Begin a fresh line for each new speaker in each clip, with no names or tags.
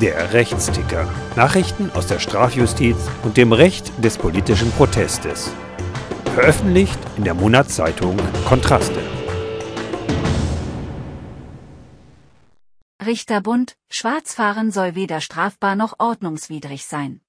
Der Rechtsticker. Nachrichten aus der Strafjustiz und dem Recht des politischen Protestes. Veröffentlicht in der Monatszeitung Kontraste. Richterbund, Schwarzfahren soll weder strafbar noch ordnungswidrig sein.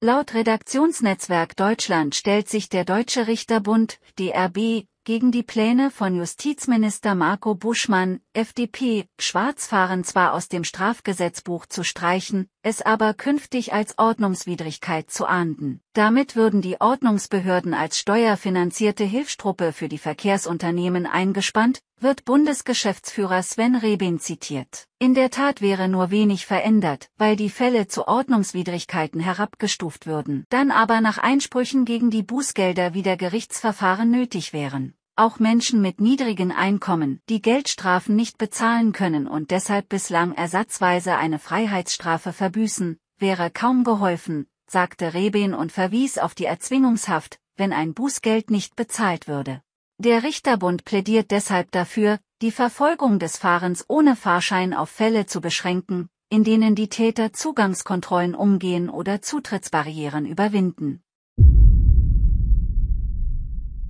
Laut Redaktionsnetzwerk Deutschland stellt sich der Deutsche Richterbund, DRB, gegen die Pläne von Justizminister Marco Buschmann, FDP, Schwarzfahren zwar aus dem Strafgesetzbuch zu streichen, es aber künftig als Ordnungswidrigkeit zu ahnden. Damit würden die Ordnungsbehörden als steuerfinanzierte Hilfstruppe für die Verkehrsunternehmen eingespannt, wird Bundesgeschäftsführer Sven Rebin zitiert. In der Tat wäre nur wenig verändert, weil die Fälle zu Ordnungswidrigkeiten herabgestuft würden, dann aber nach Einsprüchen gegen die Bußgelder wieder Gerichtsverfahren nötig wären auch Menschen mit niedrigen Einkommen, die Geldstrafen nicht bezahlen können und deshalb bislang ersatzweise eine Freiheitsstrafe verbüßen, wäre kaum geholfen, sagte Rebin und verwies auf die Erzwingungshaft, wenn ein Bußgeld nicht bezahlt würde. Der Richterbund plädiert deshalb dafür, die Verfolgung des Fahrens ohne Fahrschein auf Fälle zu beschränken, in denen die Täter Zugangskontrollen umgehen oder Zutrittsbarrieren überwinden.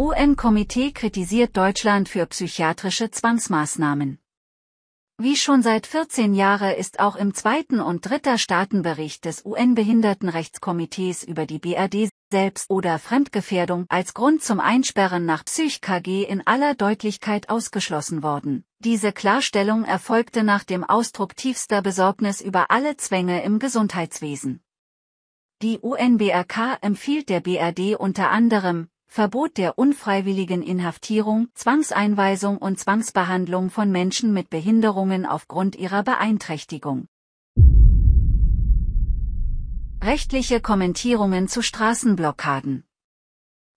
UN-Komitee kritisiert Deutschland für psychiatrische Zwangsmaßnahmen. Wie schon seit 14 Jahren ist auch im zweiten und dritter Staatenbericht des UN-Behindertenrechtskomitees über die BRD selbst oder Fremdgefährdung als Grund zum Einsperren nach PsychKG in aller Deutlichkeit ausgeschlossen worden. Diese Klarstellung erfolgte nach dem Ausdruck tiefster Besorgnis über alle Zwänge im Gesundheitswesen. Die UNBRK empfiehlt der BRD unter anderem, Verbot der unfreiwilligen Inhaftierung, Zwangseinweisung und Zwangsbehandlung von Menschen mit Behinderungen aufgrund ihrer Beeinträchtigung. Rechtliche Kommentierungen zu Straßenblockaden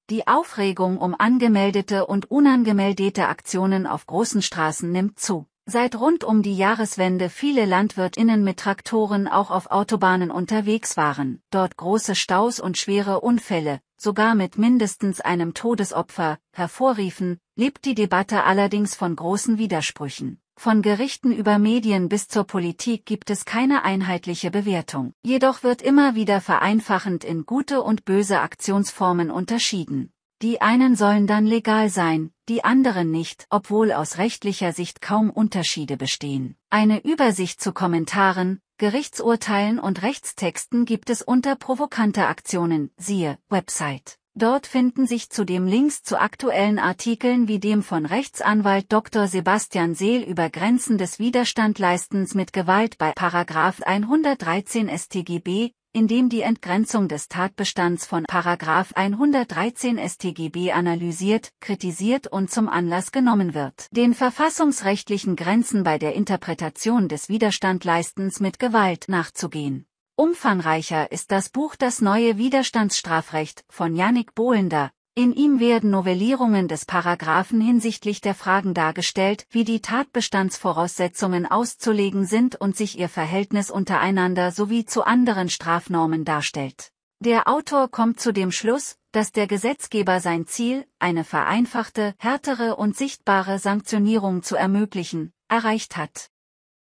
Die Aufregung um angemeldete und unangemeldete Aktionen auf großen Straßen nimmt zu. Seit rund um die Jahreswende viele Landwirtinnen mit Traktoren auch auf Autobahnen unterwegs waren, dort große Staus und schwere Unfälle, sogar mit mindestens einem Todesopfer, hervorriefen, lebt die Debatte allerdings von großen Widersprüchen. Von Gerichten über Medien bis zur Politik gibt es keine einheitliche Bewertung. Jedoch wird immer wieder vereinfachend in gute und böse Aktionsformen unterschieden. Die einen sollen dann legal sein, die anderen nicht, obwohl aus rechtlicher Sicht kaum Unterschiede bestehen. Eine Übersicht zu Kommentaren, Gerichtsurteilen und Rechtstexten gibt es unter provokante Aktionen, siehe, Website. Dort finden sich zudem Links zu aktuellen Artikeln wie dem von Rechtsanwalt Dr. Sebastian Seel über Grenzen des Widerstandleistens mit Gewalt bei 113 StGB, in dem die Entgrenzung des Tatbestands von 113 StGB analysiert, kritisiert und zum Anlass genommen wird, den verfassungsrechtlichen Grenzen bei der Interpretation des Widerstandleistens mit Gewalt nachzugehen. Umfangreicher ist das Buch Das neue Widerstandsstrafrecht von Yannick Bohlender, in ihm werden Novellierungen des Paragraphen hinsichtlich der Fragen dargestellt, wie die Tatbestandsvoraussetzungen auszulegen sind und sich ihr Verhältnis untereinander sowie zu anderen Strafnormen darstellt. Der Autor kommt zu dem Schluss, dass der Gesetzgeber sein Ziel, eine vereinfachte, härtere und sichtbare Sanktionierung zu ermöglichen, erreicht hat.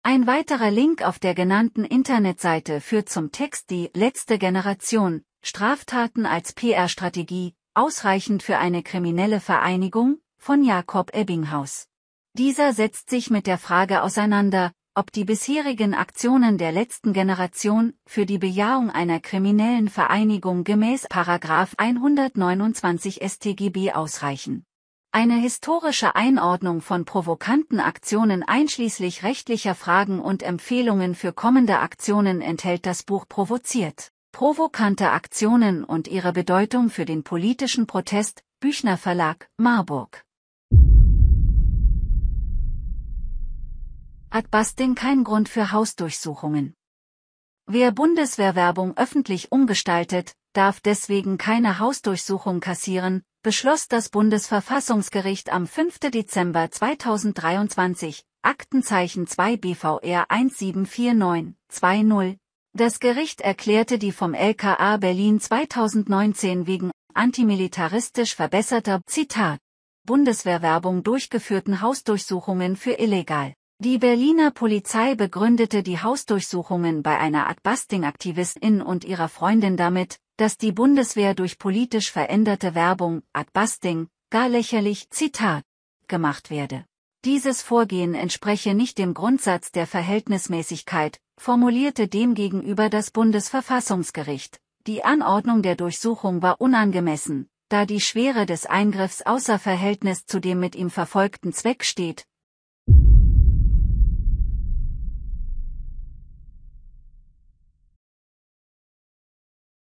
Ein weiterer Link auf der genannten Internetseite führt zum Text Die letzte Generation, Straftaten als PR-Strategie, ausreichend für eine kriminelle Vereinigung, von Jakob Ebbinghaus. Dieser setzt sich mit der Frage auseinander, ob die bisherigen Aktionen der letzten Generation für die Bejahung einer kriminellen Vereinigung gemäß 129 StGB ausreichen. Eine historische Einordnung von provokanten Aktionen einschließlich rechtlicher Fragen und Empfehlungen für kommende Aktionen enthält das Buch Provoziert. Provokante Aktionen und ihre Bedeutung für den politischen Protest, Büchner Verlag, Marburg. Adbasting kein Grund für Hausdurchsuchungen. Wer Bundeswehrwerbung öffentlich umgestaltet, darf deswegen keine Hausdurchsuchung kassieren, beschloss das Bundesverfassungsgericht am 5. Dezember 2023, Aktenzeichen 2 BVR 1749-20, das Gericht erklärte die vom LKA Berlin 2019 wegen antimilitaristisch verbesserter Zitat Bundeswehrwerbung durchgeführten Hausdurchsuchungen für illegal. Die Berliner Polizei begründete die Hausdurchsuchungen bei einer Adbasting-Aktivistin und ihrer Freundin damit, dass die Bundeswehr durch politisch veränderte Werbung, Adbasting, gar lächerlich, Zitat, gemacht werde. Dieses Vorgehen entspreche nicht dem Grundsatz der Verhältnismäßigkeit, formulierte demgegenüber das Bundesverfassungsgericht. Die Anordnung der Durchsuchung war unangemessen, da die Schwere des Eingriffs außer Verhältnis zu dem mit ihm verfolgten Zweck steht,